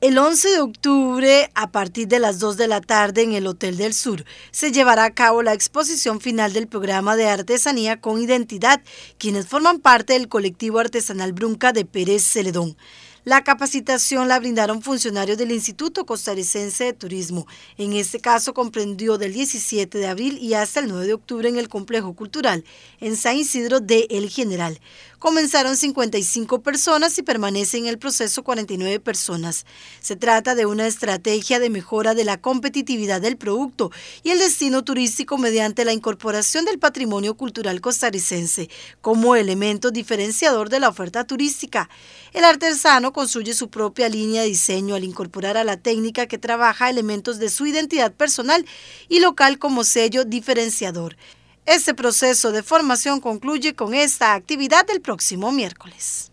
El 11 de octubre, a partir de las 2 de la tarde en el Hotel del Sur, se llevará a cabo la exposición final del programa de artesanía con identidad, quienes forman parte del colectivo artesanal Brunca de Pérez Celedón. La capacitación la brindaron funcionarios del Instituto Costarricense de Turismo. En este caso comprendió del 17 de abril y hasta el 9 de octubre en el Complejo Cultural en San Isidro de El General Comenzaron 55 personas y permanecen en el proceso 49 personas. Se trata de una estrategia de mejora de la competitividad del producto y el destino turístico mediante la incorporación del patrimonio cultural costarricense como elemento diferenciador de la oferta turística. El artesano construye su propia línea de diseño al incorporar a la técnica que trabaja elementos de su identidad personal y local como sello diferenciador. Este proceso de formación concluye con esta actividad del próximo miércoles.